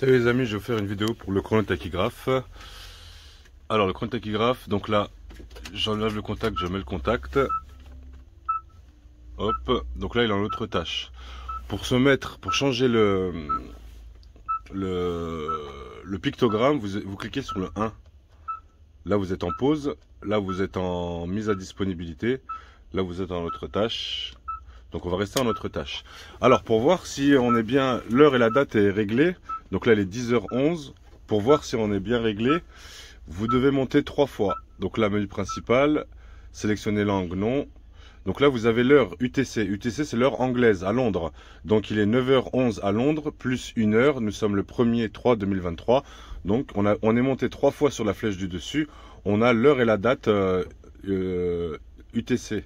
Salut les amis, je vais vous faire une vidéo pour le chronotachygraphe. Alors le chronotachygraphe, donc là, j'enlève le contact, je mets le contact. Hop, donc là il est en autre tâche. Pour se mettre, pour changer le, le, pictogramme, vous, vous cliquez sur le 1. Là vous êtes en pause, là vous êtes en mise à disponibilité, là vous êtes en autre tâche. Donc on va rester en autre tâche. Alors pour voir si on est bien, l'heure et la date est réglée, donc là, il est 10h11. Pour voir si on est bien réglé, vous devez monter trois fois. Donc la menu principal, sélectionnez langue, non. Donc là, vous avez l'heure UTC. UTC, c'est l'heure anglaise à Londres. Donc il est 9h11 à Londres, plus une heure. Nous sommes le 1er 3 2023. Donc on, a, on est monté trois fois sur la flèche du dessus. On a l'heure et la date UTC. Euh, euh,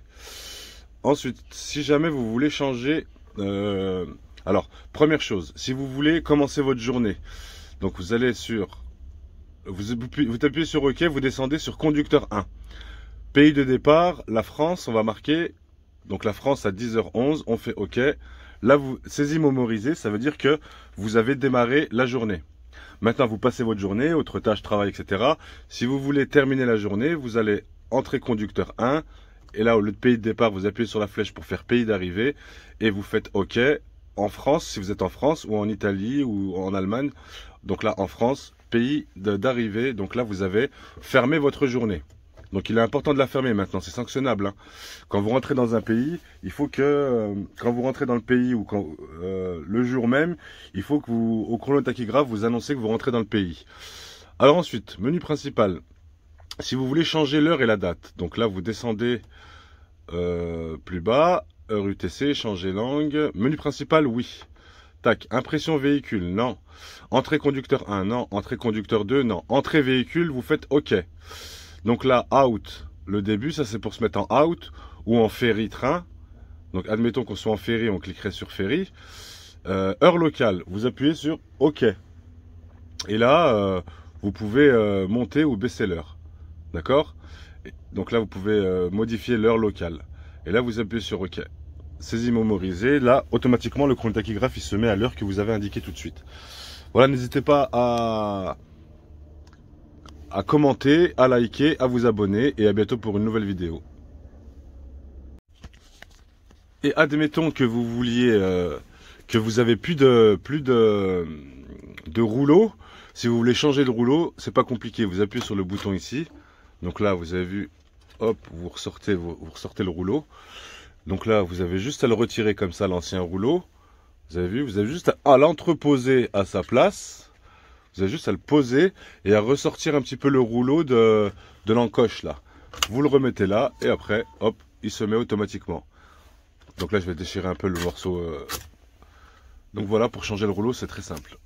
Ensuite, si jamais vous voulez changer euh, alors, première chose, si vous voulez commencer votre journée, donc vous allez sur, vous, appuyez sur OK, vous descendez sur conducteur 1. Pays de départ, la France, on va marquer, donc la France à 10h11, on fait OK. Là, vous saisissez « mémoriser, ça veut dire que vous avez démarré la journée. Maintenant, vous passez votre journée, autre tâche, travail, etc. Si vous voulez terminer la journée, vous allez entrer conducteur 1, et là, au lieu de pays de départ, vous appuyez sur la flèche pour faire pays d'arrivée, et vous faites OK, en France, si vous êtes en France, ou en Italie, ou en Allemagne. Donc là, en France, pays d'arrivée. Donc là, vous avez fermé votre journée. Donc il est important de la fermer maintenant, c'est sanctionnable. Hein. Quand vous rentrez dans un pays, il faut que, euh, quand vous rentrez dans le pays ou quand, euh, le jour même, il faut que vous, au tachygraphe vous annoncez que vous rentrez dans le pays. Alors ensuite, menu principal. Si vous voulez changer l'heure et la date, donc là vous descendez euh, plus bas Heure UTC, changer langue. Menu principal, oui. Tac. Impression véhicule, non. Entrée conducteur 1, non. Entrée conducteur 2, non. Entrée véhicule, vous faites OK. Donc là, out, le début, ça c'est pour se mettre en out ou en ferry train. Donc admettons qu'on soit en ferry, on cliquerait sur ferry. Euh, heure locale, vous appuyez sur OK. Et là, euh, vous pouvez euh, monter ou baisser l'heure. D'accord Donc là, vous pouvez modifier l'heure locale. Et là, vous appuyez sur OK. Saisie mémorisée. Là, automatiquement, le chrono il se met à l'heure que vous avez indiqué tout de suite. Voilà, n'hésitez pas à, à commenter, à liker, à vous abonner et à bientôt pour une nouvelle vidéo. Et admettons que vous vouliez, euh, que vous avez plus de, plus de, de rouleau. Si vous voulez changer de rouleau, c'est pas compliqué. Vous appuyez sur le bouton ici. Donc là, vous avez vu hop, vous ressortez, vous, ressortez le rouleau. Donc là, vous avez juste à le retirer comme ça, l'ancien rouleau. Vous avez vu, vous avez juste à l'entreposer à sa place. Vous avez juste à le poser et à ressortir un petit peu le rouleau de, de l'encoche là. Vous le remettez là et après, hop, il se met automatiquement. Donc là, je vais déchirer un peu le morceau. Euh. Donc voilà, pour changer le rouleau, c'est très simple.